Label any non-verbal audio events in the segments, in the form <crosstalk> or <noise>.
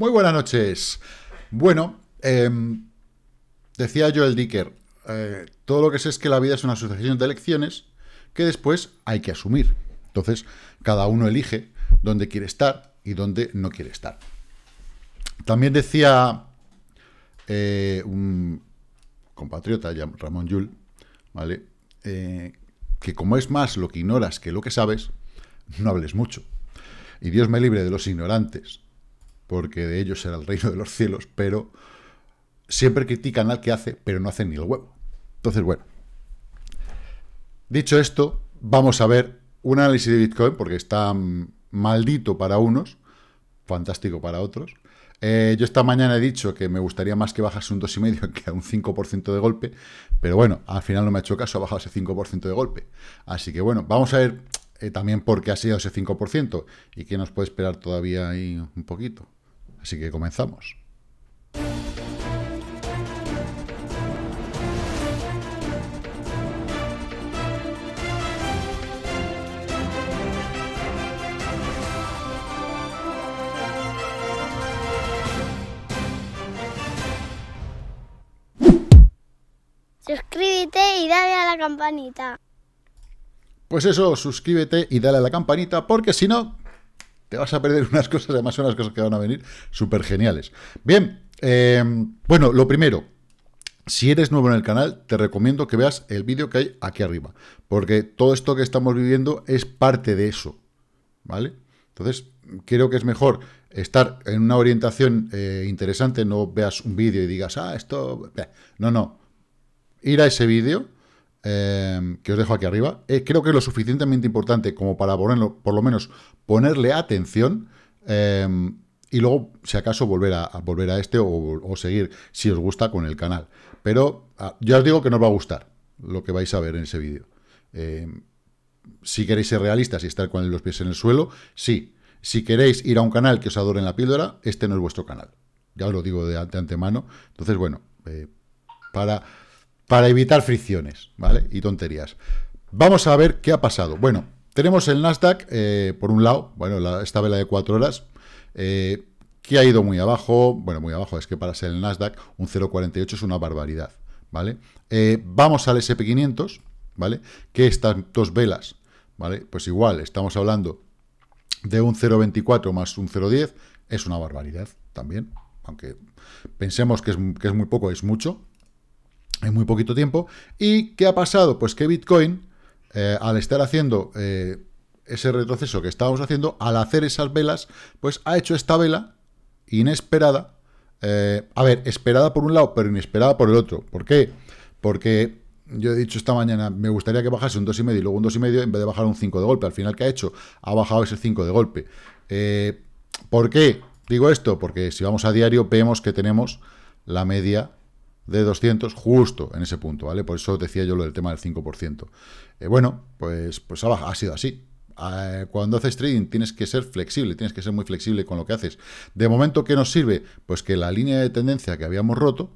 Muy buenas noches. Bueno, em, decía Joel Dicker, eh, todo lo que sé es que la vida es una sucesión de elecciones que después hay que asumir. Entonces, cada uno elige dónde quiere estar y dónde no quiere estar. También decía eh, un compatriota, Ramón Yul, ¿vale? Eh, que como es más lo que ignoras que lo que sabes, no hables mucho. Y Dios me libre de los ignorantes, porque de ellos será el reino de los cielos, pero siempre critican al que hace, pero no hacen ni el huevo. Entonces, bueno, dicho esto, vamos a ver un análisis de Bitcoin, porque está maldito para unos, fantástico para otros. Eh, yo esta mañana he dicho que me gustaría más que bajase un 2,5 <laughs> que a un 5% de golpe, pero bueno, al final no me ha hecho caso, ha bajado ese 5% de golpe. Así que bueno, vamos a ver eh, también por qué ha sido ese 5% y qué nos puede esperar todavía ahí un poquito. Así que comenzamos. Suscríbete y dale a la campanita. Pues eso, suscríbete y dale a la campanita porque si no, te vas a perder unas cosas, además son cosas que van a venir súper geniales. Bien, eh, bueno, lo primero, si eres nuevo en el canal, te recomiendo que veas el vídeo que hay aquí arriba, porque todo esto que estamos viviendo es parte de eso, ¿vale? Entonces, creo que es mejor estar en una orientación eh, interesante, no veas un vídeo y digas, ah, esto... Eh, no, no. Ir a ese vídeo Em, que os dejo aquí arriba. Eh, creo que es lo suficientemente importante como para ponerlo, por lo menos ponerle atención. Em, y luego, si acaso, volver a, volver a este o, seguir, si os gusta, con el canal. Pero ah, ya os digo que nos va a gustar lo que vais a ver en ese vídeo. Em, si queréis ser realistas y estar con los pies en el suelo, sí. Si queréis ir a un canal que os adore en la píldora, este no es vuestro canal. Ya os lo digo de, de antemano. Entonces, bueno, eh, para para evitar fricciones, ¿vale? Y tonterías. Vamos a ver qué ha pasado. Bueno, tenemos el Nasdaq, eh, por un lado, bueno, esta vela de cuatro horas, eh, que ha ido muy abajo, bueno, muy abajo, es que para ser el Nasdaq, un 0,48 es una barbaridad, ¿vale? Eh, vamos al SP500, ¿vale? Que estas dos velas, ¿vale? Pues igual, estamos hablando de un 0,24 más un 0,10, es una barbaridad también, aunque pensemos que es muy poco, es mucho, en muy poquito tiempo. ¿Y qué ha pasado? Pues que Bitcoin, eh, al estar haciendo eh, ese retroceso que estábamos haciendo, al hacer esas velas, pues ha hecho esta vela inesperada. Eh, a ver, esperada por un lado, pero inesperada por el otro. ¿Por qué? Porque yo he dicho esta mañana, me gustaría que bajase un 2,5 y luego un 2,5 en vez de bajar un 5 de golpe. Al final, ¿qué ha hecho? Ha bajado ese 5 de golpe. ¿Por qué digo esto? Porque si vamos a diario, vemos que tenemos la media de 200 justo en ese punto, ¿vale? Por eso decía yo lo del tema del 5%. Eh, bueno, pues, pues ha, sido así. Ah, cuando haces trading tienes que ser flexible, tienes que ser muy flexible con lo que haces. De momento, ¿qué nos sirve? Pues que la línea de tendencia que habíamos roto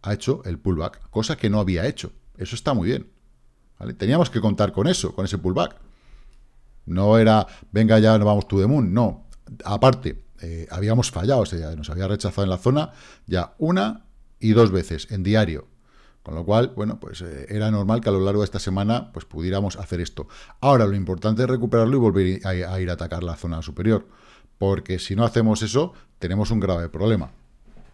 ha hecho el pullback, cosa que no había hecho. Eso está muy bien. Teníamos que contar con eso, con ese pullback. No era, venga ya, nos vamos to the moon. No, aparte, eh, habíamos fallado, o sea, nos había rechazado en la zona ya una y dos veces en diario. Con lo cual, bueno, pues eh, era normal que a lo largo de esta semana pues pudiéramos hacer esto. Ahora lo importante es recuperarlo y volver a, ir a atacar la zona superior. Porque si no hacemos eso, tenemos un grave problema.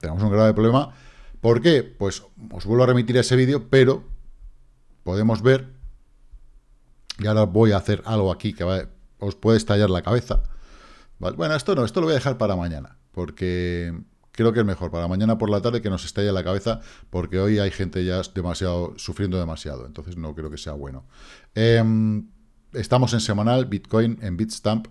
Tenemos un grave problema. ¿Por qué? Pues os vuelvo a remitir a ese vídeo, pero podemos ver, y ahora voy a hacer algo aquí que os puede estallar la cabeza. Bueno, esto no, esto lo voy a dejar para mañana, porque creo que es mejor para mañana por la tarde que nos estalle la cabeza, porque hoy hay gente ya demasiado sufriendo demasiado, entonces no creo que sea bueno. Em, estamos en semanal, Bitcoin en Bitstamp,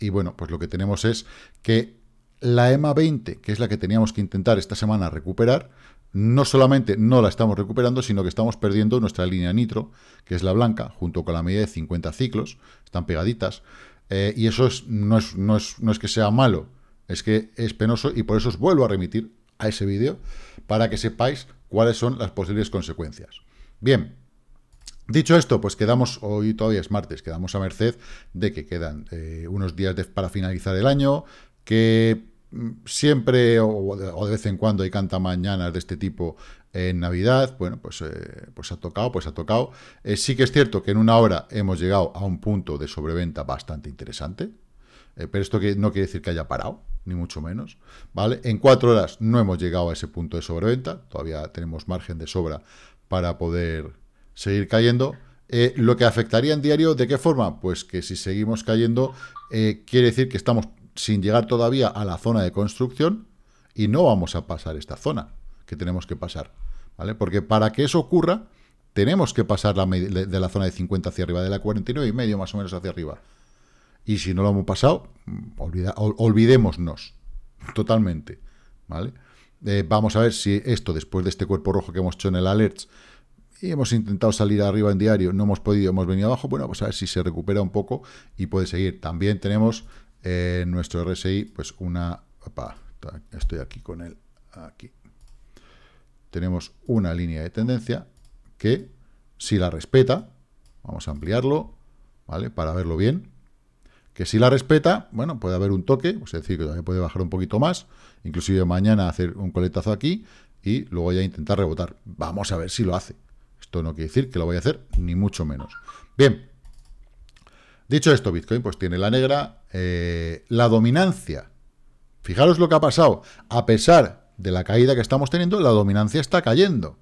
y bueno, pues lo que tenemos es que la EMA 20, que es la que teníamos que intentar esta semana recuperar, no solamente no la estamos recuperando, sino que estamos perdiendo nuestra línea nitro, que es la blanca, junto con la medida de 50 ciclos, están pegaditas, eh, y eso no, es, no, es, no es que sea malo, es que es penoso y por eso os vuelvo a remitir a ese vídeo para que sepáis cuáles son las posibles consecuencias. Bien, dicho esto, pues quedamos, hoy todavía es martes, quedamos a merced de que quedan eh, unos días para finalizar el año, que mm, siempre o, de vez en cuando hay canta mañanas de este tipo en Navidad, bueno, pues, eh, pues ha tocado, pues ha tocado. Eh, sí que es cierto que en una hora hemos llegado a un punto de sobreventa bastante interesante, eh, pero esto que no quiere decir que haya parado, ni mucho menos. ¿vale? En cuatro horas no hemos llegado a ese punto de sobreventa, todavía tenemos margen de sobra para poder seguir cayendo. Eh, lo que afectaría en diario, ¿de qué forma? Pues que si seguimos cayendo, eh, quiere decir que estamos sin llegar todavía a la zona de construcción y no vamos a pasar esta zona que tenemos que pasar. ¿vale? Porque para que eso ocurra, tenemos que pasar de la zona de 50 hacia arriba, de la 49 y medio más o menos hacia arriba. Y si no lo hemos pasado, olvidémonos totalmente. ¿vale? Eh, vamos a ver si esto, después de este cuerpo rojo que hemos hecho en el alert, y hemos intentado salir arriba en diario, no hemos podido, hemos venido abajo, bueno, pues a ver si se recupera un poco y puede seguir. También tenemos eh, en nuestro RSI, pues una... estoy aquí con él, aquí. Tenemos una línea de tendencia que, si la respeta, vamos a ampliarlo, ¿vale? Para verlo bien que si la respeta, bueno, puede haber un toque, es decir, que también puede bajar un poquito más, inclusive mañana hacer un coletazo aquí y luego ya intentar rebotar. Vamos a ver si lo hace. Esto no quiere decir que lo voy a hacer, ni mucho menos. Bien, dicho esto, Bitcoin pues tiene la negra, eh, la dominancia. Fijaros lo que ha pasado. A pesar de la caída que estamos teniendo, la dominancia está cayendo.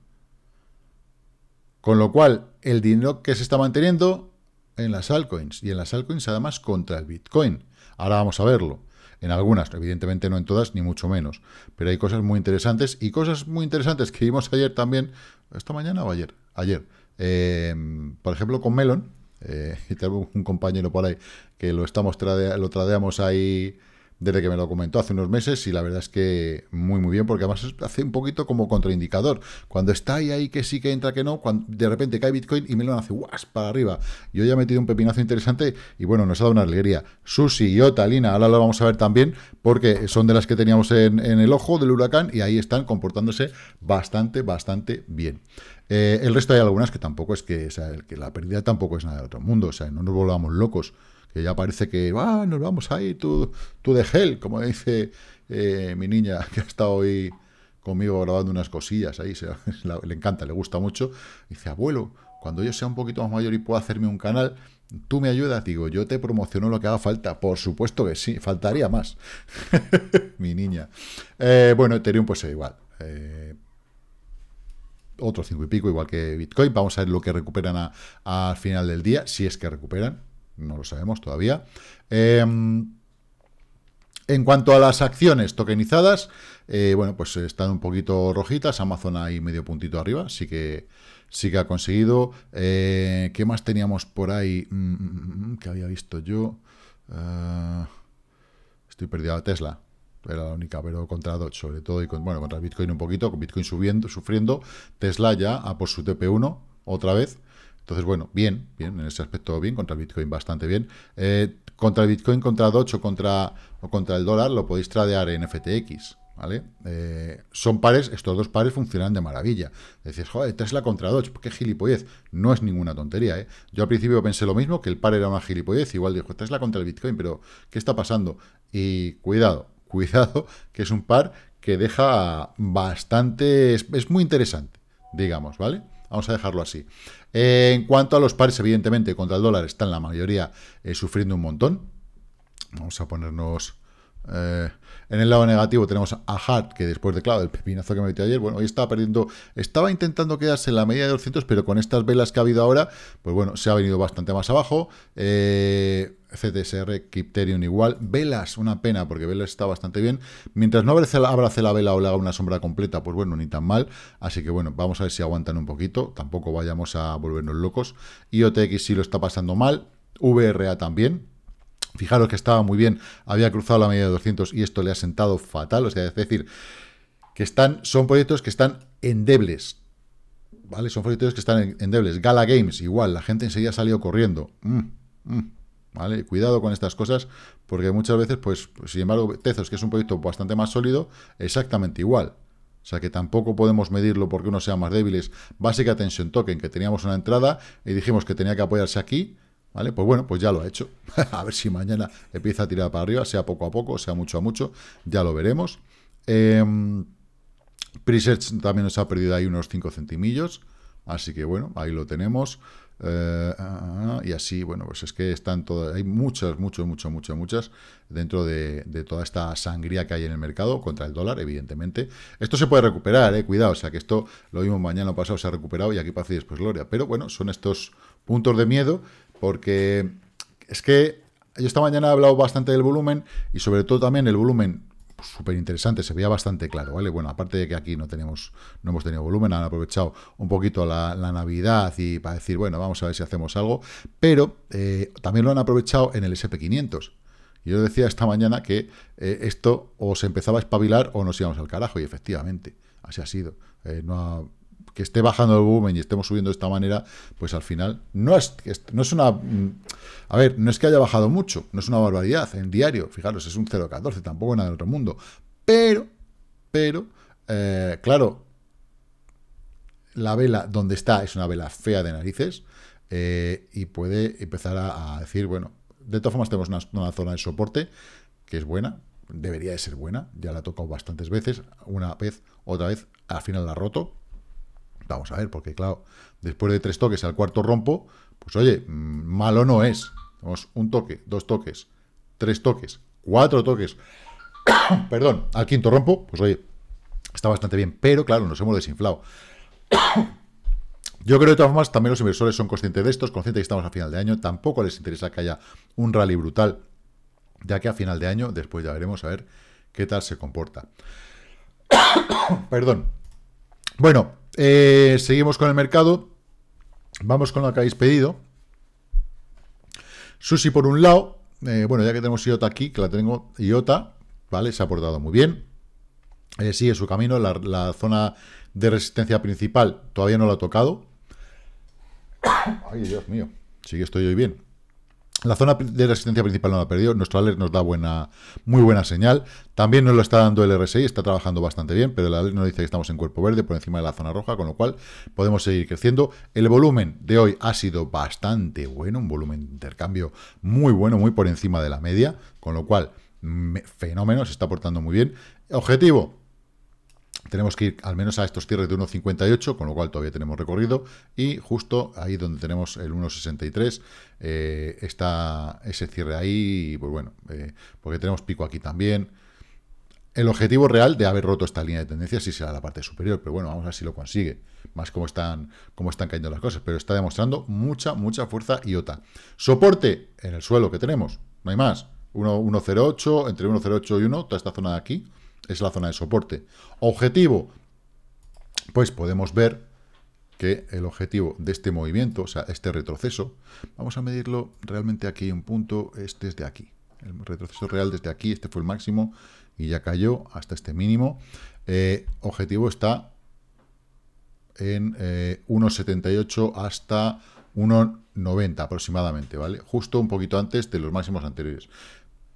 Con lo cual, el dinero que se está manteniendo en las altcoins y en las altcoins además contra el Bitcoin. Ahora vamos a verlo. En algunas, evidentemente no en todas, ni mucho menos. Pero hay cosas muy interesantes y cosas muy interesantes que vimos ayer también, esta mañana o ayer, ayer. Eh, por ejemplo, con Melon, eh, <laughs> Y tengo un compañero por ahí que lo estamos lo tradeamos ahí desde que me lo comentó hace unos meses y la verdad es que muy muy bien porque además hace un poquito como contraindicador. Cuando está ahí, ahí que sí que entra que no, de repente cae Bitcoin y me lo hace guas para arriba. Yo ya he metido un pepinazo interesante y bueno, nos ha dado una alegría. Susi, y Otalina, ahora lo vamos a ver también porque son de las que teníamos en, el ojo del huracán y ahí están comportándose bastante, bastante bien. Eh, el resto hay algunas que tampoco es que, o sea, que la pérdida tampoco es nada de otro mundo, o sea, no nos volvamos locos que ya parece que va, ah, nos vamos ahí, tú, tú de gel, como dice eh, mi niña <laughs> que ha estado hoy conmigo grabando unas cosillas ahí, se, <laughs> le encanta, le gusta mucho. Dice, abuelo, cuando yo sea un poquito más mayor y pueda hacerme un canal, tú me ayudas, digo, yo te promociono lo que haga falta. Por supuesto que sí, faltaría más. <laughs> mi niña. Eh, bueno, Ethereum pues eh, igual. otro cinco y pico, igual que Bitcoin. Vamos a ver lo que recuperan al final del día, si es que recuperan no lo sabemos todavía. Em, en cuanto a las acciones tokenizadas, eh, bueno, pues están un poquito rojitas, Amazon ahí medio puntito arriba, sí que, sí que ha conseguido. Eh, ¿Qué más teníamos por ahí mm, mm, mm, que había visto yo? Eh, estoy perdido a Tesla, era la única, pero contra Dodge sobre todo, y bueno, contra Bitcoin un poquito, con Bitcoin subiendo, sufriendo, Tesla ya a por su TP1 otra vez, entonces, bueno, bien, bien, en ese aspecto bien, contra el Bitcoin bastante bien. Eh, contra el Bitcoin, contra Doge o contra, contra el dólar, lo podéis tradear en FTX, ¿vale? Eh, son pares, estos dos pares funcionan de maravilla. Decís, joder, Tesla contra Doge, qué gilipollez. No es ninguna tontería, ¿eh? Yo al principio pensé lo mismo, que el par era una gilipollez, igual dijo, Tesla contra el Bitcoin, pero ¿qué está pasando? Y cuidado, <laughs> cuidado, que es un par que deja bastante... es muy interesante, digamos, ¿vale? Vamos a dejarlo así. Eh, en cuanto a los pares, evidentemente, contra el dólar están la mayoría eh, sufriendo un montón. Vamos a ponernos eh, en el lado negativo tenemos a Hart, que después de, claro, el pepinazo que me metió ayer, bueno, hoy estaba perdiendo, estaba intentando quedarse en la media de 200, pero con estas velas que ha habido ahora, pues bueno, se ha venido bastante más abajo. Eh, CTSR, Kipterion igual, velas, una pena, porque velas está bastante bien. Mientras no abrace la, abrace la vela o le haga una sombra completa, pues bueno, ni tan mal. Así que bueno, vamos a ver si aguantan un poquito, tampoco vayamos a volvernos locos. IOTX sí lo está pasando mal, VRA también, Fijaros que estaba muy bien, había cruzado la media de 200 y esto le ha sentado fatal. O sea, es decir, que están, son proyectos que están endebles. ¿Vale? Son proyectos que están endebles. Gala Games, igual, la gente enseguida ha salido corriendo. Mm, mm, ¿Vale? Cuidado con estas cosas, porque muchas veces, pues, sin embargo, Tezos, que es un proyecto bastante más sólido, exactamente igual. O sea que tampoco podemos medirlo porque uno sea más débiles. Básica Tension Token, que teníamos una entrada y dijimos que tenía que apoyarse aquí, ¿Vale? Pues bueno, pues ya lo ha hecho. <laughs> a ver si mañana empieza a tirar para arriba, sea poco a poco, sea mucho a mucho, ya lo veremos. Eh, también nos ha perdido ahí unos 5 centimillos, así que bueno, ahí lo tenemos. Eh, ah, ah, ah, y así, bueno, pues es que están todas, hay muchas, muchas, muchas, muchas, muchas dentro de, toda esta sangría que hay en el mercado contra el dólar, evidentemente. Esto se puede recuperar, eh, cuidado, o sea que esto lo vimos mañana pasado, se ha recuperado y aquí pasa y después gloria. Pero bueno, son estos puntos de miedo porque es que yo esta mañana he hablado bastante del volumen y sobre todo también el volumen súper interesante, se veía bastante claro, ¿vale? Bueno, aparte de que aquí no tenemos, no hemos tenido volumen, han aprovechado un poquito la, Navidad y para decir, bueno, vamos a ver si hacemos algo, pero eh, también lo han aprovechado en el SP500. Yo decía esta mañana que eh, esto o se empezaba a espabilar o nos íbamos al carajo, y efectivamente, así ha sido. Eh, no ha que esté bajando el volumen y estemos subiendo de esta manera, pues al final no es, no es una... Mm, a ver, no es que haya bajado mucho, no es una barbaridad en diario, fijaros, es un 0,14, tampoco en del otro mundo. Pero, pero, eh, claro, la vela donde está es una vela fea de narices eh, y puede empezar a, decir, bueno, de todas formas tenemos una, una zona de soporte que es buena, debería de ser buena, ya la ha tocado bastantes veces, una vez, otra vez, al final la ha roto, Vamos a ver, porque claro, después de tres toques al cuarto rompo, pues oye, mm, malo no es. Tenemos un toque, dos toques, tres toques, cuatro toques, <coughs> perdón, al quinto rompo, pues oye, está bastante bien. Pero claro, nos hemos desinflado. Yo creo que de todas formas, también los inversores son conscientes de esto, conscientes de que estamos a final de año, tampoco les interesa que haya un rally brutal, ya que a final de año, después ya veremos a ver qué tal se comporta. <coughs> Perdón. Bueno, eh, seguimos con el mercado. Vamos con lo que habéis pedido. Sushi por un lado. Eh, bueno, ya que tenemos IOTA aquí, que la tengo IOTA, ¿vale? Se ha portado muy bien. Eh, sigue su camino. La, la, zona de resistencia principal todavía no la ha tocado. <coughs> Ay, Dios mío. Sí que estoy hoy bien. La zona de resistencia principal no la ha perdido, nuestro alert nos da buena, muy buena señal. También nos lo está dando el RSI, está trabajando bastante bien, pero el alert nos dice que estamos en cuerpo verde por encima de la zona roja, con lo cual podemos seguir creciendo. El volumen de hoy ha sido bastante bueno, un volumen de intercambio muy bueno, muy por encima de la media, con lo cual, mm, fenómeno, se está portando muy bien. Objetivo, tenemos que ir al menos a estos cierres de 1.58, con lo cual todavía tenemos recorrido. Y justo ahí donde tenemos el 1.63, eh, está ese cierre ahí, pues bueno, eh, porque tenemos pico aquí también. El objetivo real de haber roto esta línea de tendencia sí será la parte superior, pero bueno, vamos a ver si lo consigue. Más cómo están, cómo están cayendo las cosas, pero está demostrando mucha, mucha fuerza y otra Soporte en el suelo que tenemos, no hay más. 1.08, entre 1.08 y 1, toda esta zona de aquí es la zona de soporte. Objetivo, pues podemos ver que el objetivo de este movimiento, o sea, este retroceso, vamos a medirlo realmente aquí un punto, es desde aquí. El retroceso real desde aquí, este fue el máximo y ya cayó hasta este mínimo. Eh, objetivo está en 1,78 eh, hasta 1,90 aproximadamente, ¿vale? Justo un poquito antes de los máximos anteriores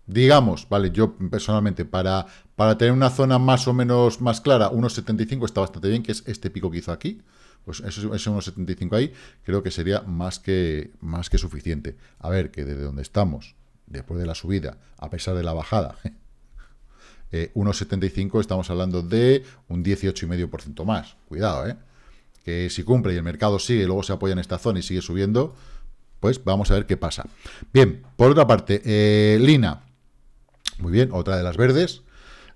digamos, vale, yo personalmente para, para tener una zona más o menos más clara, 1.75 está bastante bien, que es este pico que hizo aquí, pues ese 1.75 ahí creo que sería más que, más que suficiente. A ver, que desde donde estamos, después de la subida, a pesar de la bajada, 1.75 <laughs> eh, estamos hablando de un 18,5% más, cuidado, ¿eh? Que si cumple y el mercado sigue, luego se apoya en esta zona y sigue subiendo, pues vamos a ver qué pasa. Bien, por otra parte, eh, Lina, muy bien, otra de las verdes.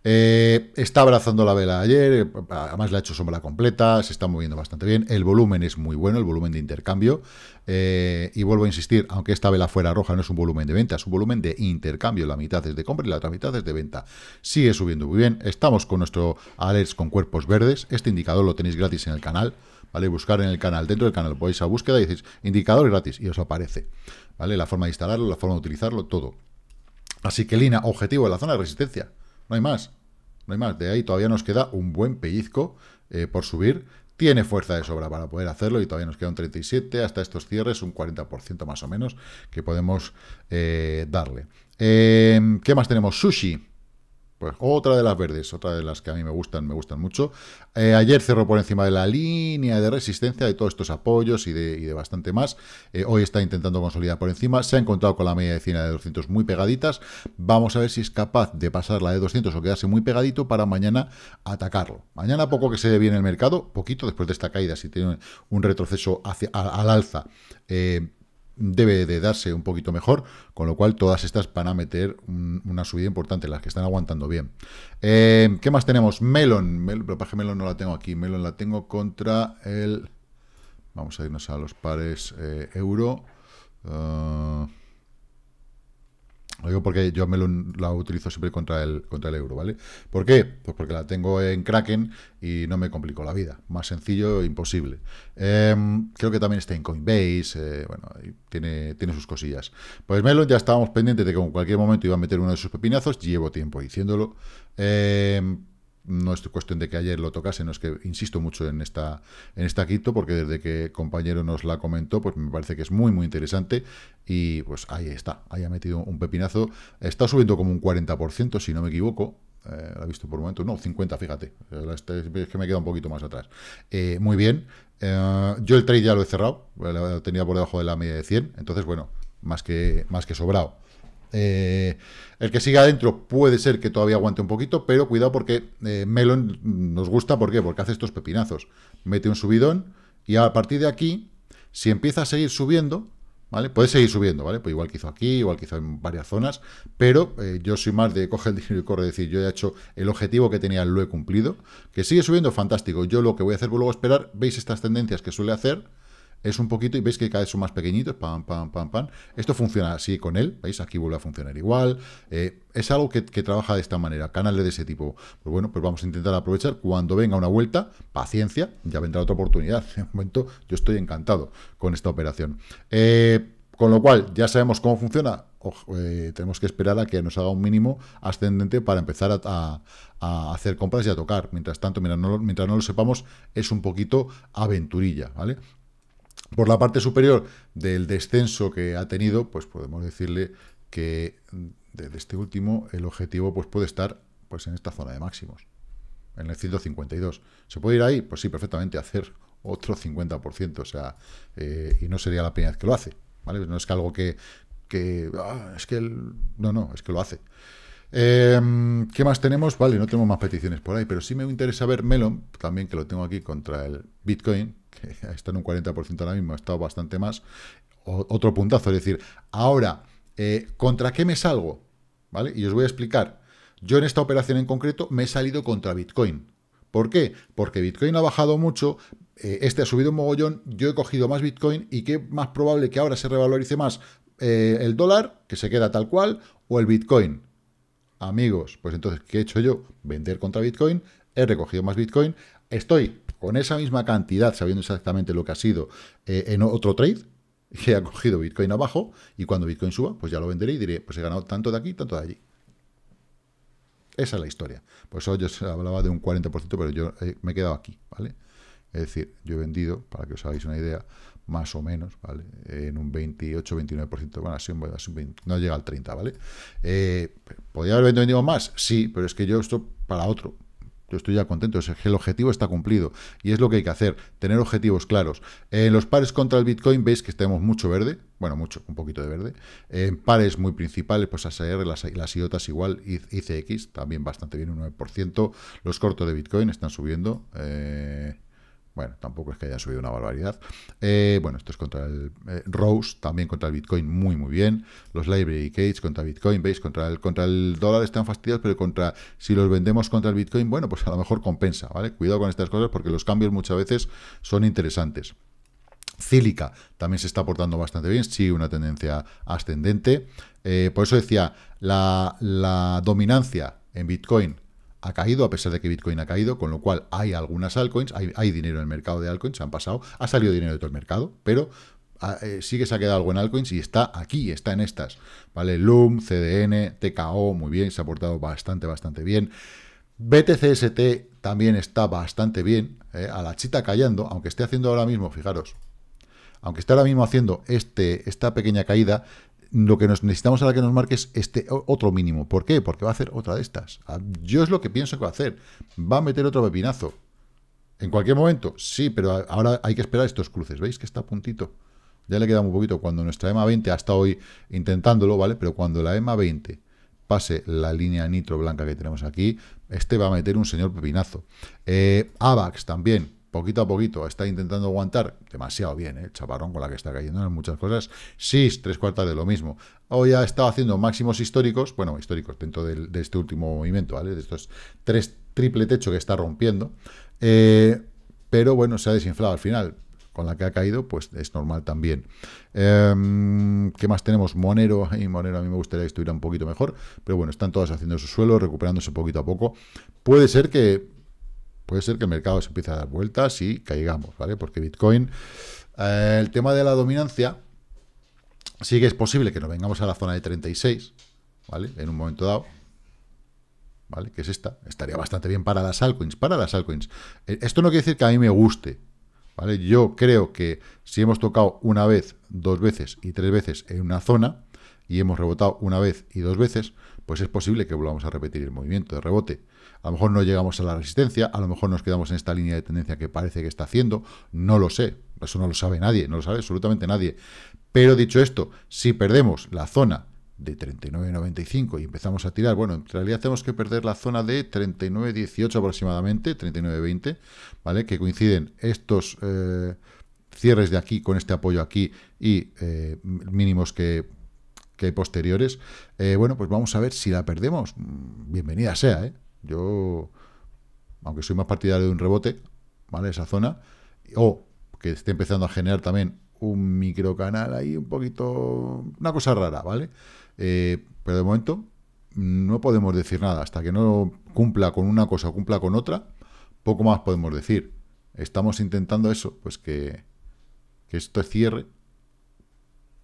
Eh, está abrazando la vela ayer, eh, además le ha hecho sombra completa, se está moviendo bastante bien. El volumen es muy bueno, el volumen de intercambio. Eh, y vuelvo a insistir, aunque esta vela fuera roja no es un volumen de venta, es un volumen de intercambio. La mitad es de compra y la otra mitad es de venta. Sigue subiendo muy bien. Estamos con nuestro alerts con cuerpos verdes. Este indicador lo tenéis gratis en el canal. ¿Vale? Buscar en el canal, dentro del canal, podéis a búsqueda y decís indicador gratis y os aparece. ¿Vale? La forma de instalarlo, la forma de utilizarlo, todo. Así que Lina, objetivo de la zona de resistencia. No hay más. No hay más. De ahí todavía nos queda un buen pellizco eh, por subir. Tiene fuerza de sobra para poder hacerlo y todavía nos queda un 37 hasta estos cierres, un 40% más o menos que podemos eh, darle. Em, ¿Qué más tenemos? Sushi. Pues otra de las verdes, otra de las que a mí me gustan, me gustan mucho. Eh, ayer cerró por encima de la línea de resistencia de todos estos apoyos y de, bastante más. Eh, hoy está intentando consolidar por encima. Se ha encontrado con la media de de 200 muy pegaditas. Vamos a ver si es capaz de pasar la de 200 o quedarse muy pegadito para mañana atacarlo. Mañana poco que se dé bien el mercado, poquito después de esta caída, si tiene un retroceso hacia, al, alza. Eh, debe de darse un poquito mejor, con lo cual todas estas van a meter una subida importante, las que están aguantando bien. Eh, ¿Qué más tenemos? Melon, pero para Melon no la tengo aquí, Melon la tengo contra el... Vamos a irnos a los pares eh, euro. Ah, lo digo porque yo me la utilizo siempre contra el, contra el euro, ¿vale? ¿Por qué? Pues porque la tengo en Kraken y no me complicó la vida. Más sencillo, imposible. Em, creo que también está en Coinbase, eh, bueno, tiene, tiene sus cosillas. Pues Melon ya estábamos pendientes de que en cualquier momento iba a meter uno de sus pepinazos, llevo tiempo diciéndolo. Eh, no es cuestión de que ayer lo tocase, no es que insisto mucho en esta, en esta quito porque desde que compañero nos la comentó, pues me parece que es muy, muy interesante. Y pues ahí está, ahí ha metido un pepinazo. Está subiendo como un 40%, si no me equivoco. Eh, la he visto por un momento, no, 50, fíjate. Este, es que me queda un poquito más atrás. Eh, muy bien. Eh, yo el trade ya lo he cerrado, lo tenía por debajo de la media de 100, entonces, bueno, más que, más que sobrado. Eh, el que siga adentro puede ser que todavía aguante un poquito, pero cuidado porque eh, Melon nos gusta, ¿por qué? Porque hace estos pepinazos. Mete un subidón y a partir de aquí, si empieza a seguir subiendo, ¿vale? Puede seguir subiendo, ¿vale? Pues igual que hizo aquí, igual que hizo en varias zonas, pero eh, yo soy más de coge el dinero y corre, decir, yo he hecho el objetivo que tenía, lo he cumplido. Que sigue subiendo, fantástico. Yo lo que voy a hacer, pues luego esperar, veis estas tendencias que suele hacer, es un poquito y veis que cada vez son más pequeñitos, pam, pam, pam, pam. Esto funciona así con él, veis, aquí vuelve a funcionar igual. Eh, es algo que, trabaja de esta manera, canales de ese tipo. Pues bueno, pues vamos a intentar aprovechar cuando venga una vuelta, paciencia, ya vendrá otra oportunidad. <laughs> De momento yo estoy encantado con esta operación. Eh, con lo cual, ya sabemos cómo funciona. Eh, tenemos que esperar a que nos haga un mínimo ascendente para empezar a, hacer compras y a tocar. Mientras tanto, mientras no, lo sepamos, es un poquito aventurilla, ¿vale? Por la parte superior del descenso que ha tenido, pues podemos decirle que desde este último el objetivo pues puede estar pues en esta zona de máximos, en el 152. ¿Se puede ir ahí? Pues sí, perfectamente, hacer otro 50%, o sea, eh, y no sería la primera vez que lo hace, ¿vale? No es que algo que, que ah, es que, el, no, no, es que lo hace. Em, ¿Qué más tenemos? Vale, no tenemos más peticiones por ahí, pero sí me interesa ver Melon, también que lo tengo aquí contra el Bitcoin, que <laughs> está en un 40% ahora mismo, ha estado bastante más, otro puntazo. Es decir, ahora, eh, ¿contra qué me salgo? ¿Vale? Y os voy a explicar. Yo en esta operación en concreto me he salido contra Bitcoin. ¿Por qué? Porque Bitcoin ha bajado mucho, eh, este ha subido un mogollón, yo he cogido más Bitcoin y qué más probable que ahora se revalorice más eh, el dólar, que se queda tal cual, o el Bitcoin. Amigos, pues entonces, ¿qué he hecho yo? Vender contra Bitcoin, he recogido más Bitcoin, estoy con esa misma cantidad, sabiendo exactamente lo que ha sido eh, en otro trade, <laughs> que ha cogido Bitcoin abajo, y cuando Bitcoin suba, pues ya lo venderé y diré, pues he ganado tanto de aquí, tanto de allí. Esa es la historia. Pues eso yo hablaba de un 40%, pero yo eh, me he quedado aquí, ¿vale? Es decir, yo he vendido, para que os hagáis una idea, más o menos, ¿vale? En un 28-29%, bueno, así, un 20, no llega al 30, ¿vale? Eh, ¿Podría haber vendido más? Sí, pero es que yo esto para otro, yo estoy ya contento, el objetivo está cumplido y es lo que hay que hacer, tener objetivos claros. En los pares contra el Bitcoin veis que tenemos mucho verde, bueno, mucho, un poquito de verde. En pares muy principales, pues ASR, las, las IOTAS igual, ICX también bastante bien, un 9%. Los cortos de Bitcoin están subiendo. Eh, bueno, tampoco es que haya subido una barbaridad. Eh, bueno, esto es contra el eh, Rose, también contra el Bitcoin, muy, muy bien. Los Library Cage contra Bitcoin, ¿veis? Contra el, contra el dólar están fastidiados, pero contra si los vendemos contra el Bitcoin, bueno, pues a lo mejor compensa, ¿vale? Cuidado con estas cosas porque los cambios muchas veces son interesantes. Cílica también se está portando bastante bien, sigue una tendencia ascendente. Eh, por eso decía, la, la dominancia en Bitcoin ha caído, a pesar de que Bitcoin ha caído, con lo cual hay algunas altcoins, hay, dinero en el mercado de altcoins, han pasado, ha salido dinero de todo el mercado, pero ah, eh, sí que se ha quedado algo en altcoins y está aquí, está en estas, ¿vale? Loom, CDN, TKO, muy bien, se ha portado bastante, bastante bien. BTCST también está bastante bien, ¿eh? a la chita callando, aunque esté haciendo ahora mismo, fijaros, aunque esté ahora mismo haciendo este, esta pequeña caída, lo que nos necesitamos ahora que nos marque es este otro mínimo. ¿Por qué? Porque va a hacer otra de estas. Ah, yo es lo que pienso que va a hacer. Va a meter otro pepinazo. En cualquier momento, sí, pero ahora hay que esperar estos cruces. ¿Veis que está a puntito? Ya le queda un poquito. Cuando nuestra EMA 20, hasta hoy intentándolo, ¿vale? Pero cuando la EMA 20 pase la línea nitro blanca que tenemos aquí, este va a meter un señor pepinazo. Eh, AVAX también, poquito a poquito está intentando aguantar demasiado bien, ¿eh? el chaparrón con la que está cayendo en muchas cosas. SIS, tres cuartas de lo mismo. Hoy ha estado haciendo máximos históricos, bueno, históricos dentro de, este último movimiento, ¿vale? De estos tres triple techo que está rompiendo. Eh, pero bueno, se ha desinflado al final. Con la que ha caído, pues es normal también. Em, ¿Qué más tenemos? Monero. Y Monero a mí me gustaría que estuviera un poquito mejor. Pero bueno, están todas haciendo su suelo, recuperándose poquito a poco. Puede ser que puede ser que el mercado se empiece a dar vueltas y caigamos, ¿vale? Porque Bitcoin, eh, el tema de la dominancia, sí que es posible que nos vengamos a la zona de 36, ¿vale? En un momento dado, ¿vale? Que es esta. Estaría bastante bien para las altcoins, para las altcoins. Eh, esto no quiere decir que a mí me guste, ¿vale? Yo creo que si hemos tocado una vez, dos veces y tres veces en una zona, y hemos rebotado una vez y dos veces, pues es posible que volvamos a repetir el movimiento de rebote. A lo mejor no llegamos a la resistencia, a lo mejor nos quedamos en esta línea de tendencia que parece que está haciendo, no lo sé, eso no lo sabe nadie, no lo sabe absolutamente nadie. Pero dicho esto, si perdemos la zona de 39.95 y empezamos a tirar, bueno, en realidad tenemos que perder la zona de 39.18 aproximadamente, 39.20, ¿vale? Que coinciden estos eh, cierres de aquí con este apoyo aquí y eh, mínimos que que hay posteriores, eh, bueno, pues vamos a ver si la perdemos. Mm, bienvenida sea, ¿eh? Yo, aunque soy más partidario de un rebote, ¿vale? Esa zona, o que esté empezando a generar también un micro canal ahí, un poquito, una cosa rara, ¿vale? Eh, pero de momento no podemos decir nada. Hasta que no cumpla con una cosa o cumpla con otra, poco más podemos decir. Estamos intentando eso, pues que, que esto cierre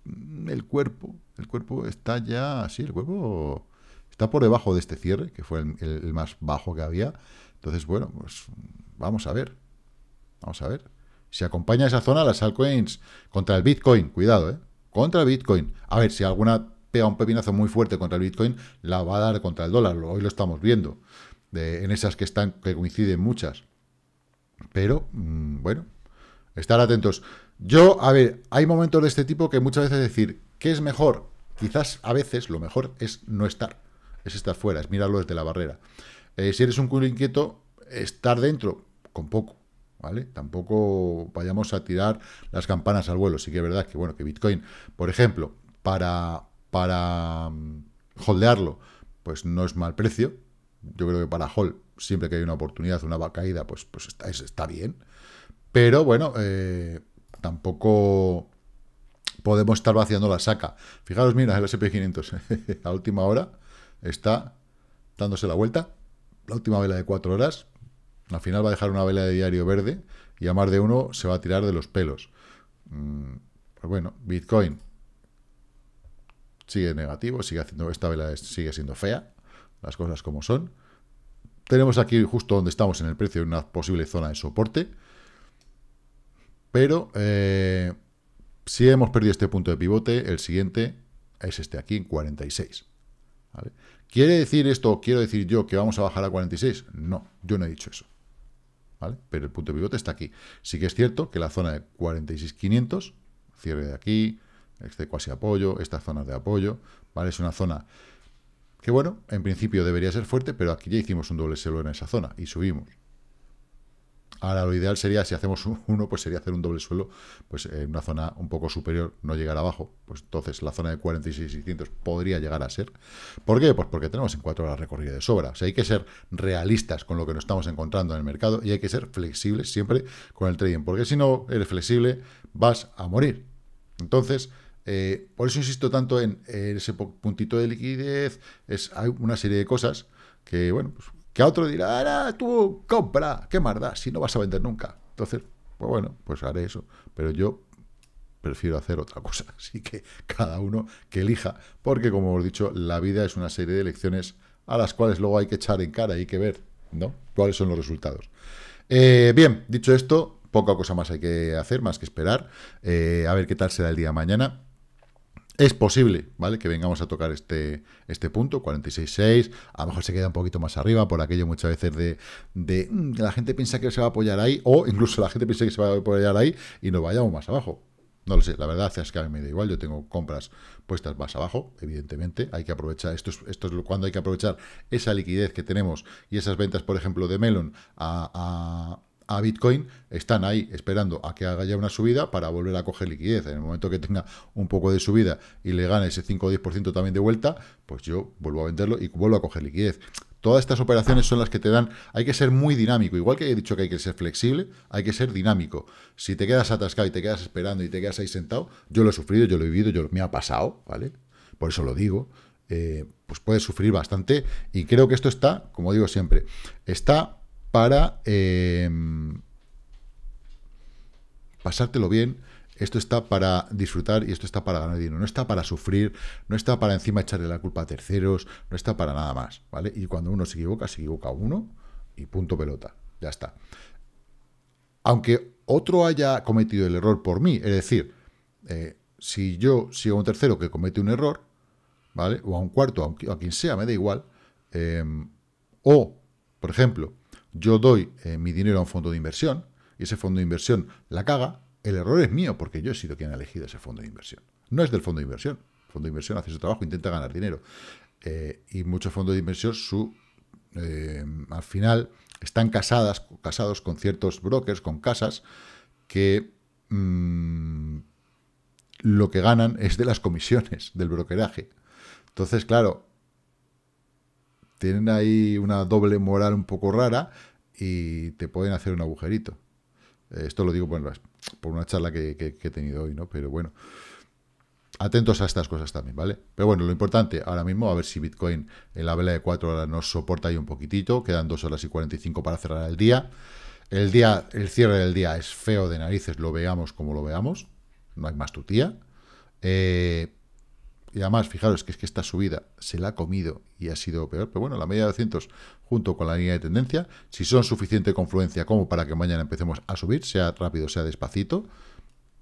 Mm, el cuerpo, el cuerpo está ya, así. el cuerpo está por debajo de este cierre, que fue el, más bajo que había. Entonces, bueno, pues vamos a ver, vamos a ver. Si acompaña esa zona, las altcoins contra el Bitcoin, cuidado, ¿eh? Contra el Bitcoin. A ver, si alguna pega un pepinazo muy fuerte contra el Bitcoin, la va a dar contra el dólar, hoy lo estamos viendo, de, en esas que, están, que coinciden muchas. Pero, mm, bueno, estar atentos. Yo, a ver, hay momentos de este tipo que muchas veces decir, ¿qué es mejor? Quizás a veces lo mejor es no estar, es estar fuera, es mirarlo desde la barrera. Eh, si eres un culo inquieto, estar dentro, con poco, ¿vale? Tampoco vayamos a tirar las campanas al vuelo. Sí que es verdad que, bueno, que Bitcoin, por ejemplo, para, para mm, holdearlo, pues no es mal precio. Yo creo que para hold, siempre que hay una oportunidad, una caída, pues, pues está, está bien. Pero bueno, eh, tampoco podemos estar vaciando la saca. Fijaros, mira, el SP500 <laughs> a última hora está dándose la vuelta. La última vela de cuatro horas. Al final va a dejar una vela de diario verde y a más de uno se va a tirar de los pelos. Mm, pues bueno, Bitcoin sigue negativo, sigue haciendo esta vela sigue siendo fea, las cosas como son. Tenemos aquí justo donde estamos en el precio una posible zona de soporte. Pero eh, si hemos perdido este punto de pivote, el siguiente es este aquí, en 46. ¿Quiere decir esto, quiero decir yo, que vamos a bajar a 46? No, yo no he dicho eso. Pero el punto de pivote está aquí. Sí que es cierto que la zona de 46.500, cierre de aquí, este cuasi apoyo, esta zona de apoyo, ¿vale? Es una zona que, bueno, en principio debería ser fuerte, pero aquí ya hicimos un doble selo en esa zona y subimos. Ahora lo ideal sería, si hacemos uno, pues sería hacer un doble suelo, pues en una zona un poco superior, no llegar abajo. Pues entonces la zona de 46.600 podría llegar a ser. ¿Por qué? Pues porque tenemos en cuatro horas recorrido de sobra. O sea, hay que ser realistas con lo que nos estamos encontrando en el mercado y hay que ser flexibles siempre con el trading. Porque si no eres flexible, vas a morir. Entonces, eh, por eso insisto tanto en ese puntito de liquidez. Es, hay una serie de cosas que, bueno, pues que a otro dirá, ah, tú compra, qué marda, si no vas a vender nunca. Entonces, pues bueno, pues haré eso. Pero yo prefiero hacer otra cosa. <laughs> Así que cada uno que elija. Porque, como hemos dicho, la vida es una serie de elecciones a las cuales luego hay que echar en cara, y hay que ver ¿no? cuáles son los resultados. Eh, bien, dicho esto, poca cosa más hay que hacer, más que esperar. Eh, a ver qué tal será el día mañana. Es posible, ¿vale? Que vengamos a tocar este, este punto, 46.6, a lo mejor se queda un poquito más arriba, por aquello muchas veces de, de mm, la gente piensa que se va a apoyar ahí, o incluso la gente piensa que se va a apoyar ahí y nos vayamos más abajo. No lo sé, la verdad es que a mí me da igual, yo tengo compras puestas más abajo, evidentemente, hay que aprovechar, esto esto es cuando hay que aprovechar esa liquidez que tenemos y esas ventas, por ejemplo, de Melon a, a Bitcoin están ahí esperando a que haga ya una subida para volver a coger liquidez. En el momento que tenga un poco de subida y le gane ese 5 o 10% también de vuelta, pues yo vuelvo a venderlo y vuelvo a coger liquidez. Todas estas operaciones son las que te dan, hay que ser muy dinámico, igual que he dicho que hay que ser flexible, hay que ser dinámico. Si te quedas atascado y te quedas esperando y te quedas ahí sentado, yo lo he sufrido, yo lo he vivido, yo me ha pasado, ¿vale? Por eso lo digo, eh, pues puedes sufrir bastante y creo que esto está, como digo siempre, está para em, pasártelo bien. Esto está para disfrutar y esto está para ganar dinero. No está para sufrir, no está para encima echarle la culpa a terceros, no está para nada más, ¿vale? Y cuando uno se equivoca, se equivoca uno y punto pelota. Ya está. Aunque otro haya cometido el error por mí, es decir, eh, si yo sigo a un tercero que comete un error, ¿vale? O a un cuarto, a, a quien sea, me da igual. Em, o, por ejemplo, yo doy eh, mi dinero a un fondo de inversión y ese fondo de inversión la caga. El error es mío porque yo he sido quien ha elegido ese fondo de inversión. No es del fondo de inversión. El fondo de inversión hace su trabajo, intenta ganar dinero. Eh, y muchos fondos de inversión su, eh, al final están casadas, casados con ciertos brokers, con casas, que mm, lo que ganan es de las comisiones del brokeraje. Entonces, claro, tienen ahí una doble moral un poco rara y te pueden hacer un agujerito. Esto lo digo por, por una charla que, he tenido hoy, ¿no? Pero bueno, atentos a estas cosas también, ¿vale? Pero bueno, lo importante ahora mismo, a ver si Bitcoin en la vela de cuatro horas nos soporta ahí un poquitito. Quedan dos horas y 45 para cerrar el día. El día, el cierre del día es feo de narices, lo veamos como lo veamos. No hay más tutía. Eh, y además, fijaros que es que esta subida se la ha comido y ha sido peor. Pero bueno, la media de 200 junto con la línea de tendencia, si son suficiente confluencia como para que mañana empecemos a subir, sea rápido, sea despacito,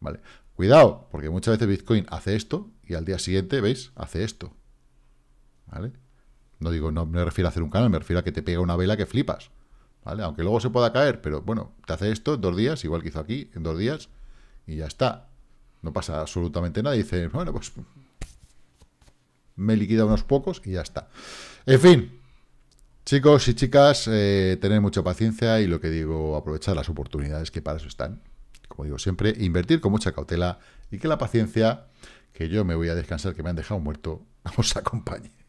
¿vale? Cuidado, porque muchas veces Bitcoin hace esto y al día siguiente, ¿veis? Hace esto, ¿vale? No digo, no me refiero a hacer un canal, me refiero a que te pega una vela que flipas, ¿vale? Aunque luego se pueda caer, pero bueno, te hace esto en dos días, igual que hizo aquí, en dos días, y ya está. No pasa absolutamente nada. Y dice, bueno, pues me liquida unos pocos y ya está. En fin, chicos y chicas, eh, tener mucha paciencia y lo que digo, aprovechar las oportunidades que para eso están. Como digo siempre, invertir con mucha cautela y que la paciencia, que yo me voy a descansar, que me han dejado muerto, <laughs> os acompañe.